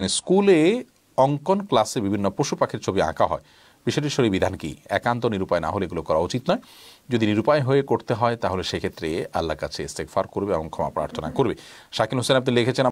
মানে স্কুলে অঙ্কন ক্লাসে বিভিন্ন পশু পাখির ছবি আঁকা হয় বিষয়টি শরীর বিধান কি একান্ত নিরুপায় না হলে এগুলো করা উচিত নয় যদি নিরুপায় হয়ে করতে হয় তাহলে সেক্ষেত্রে আল্লাহ কাছে ইস্তেকফার করবে এবং ক্ষমা প্রার্থনা করবে শাকিন হোসেন আপনি লিখেছেন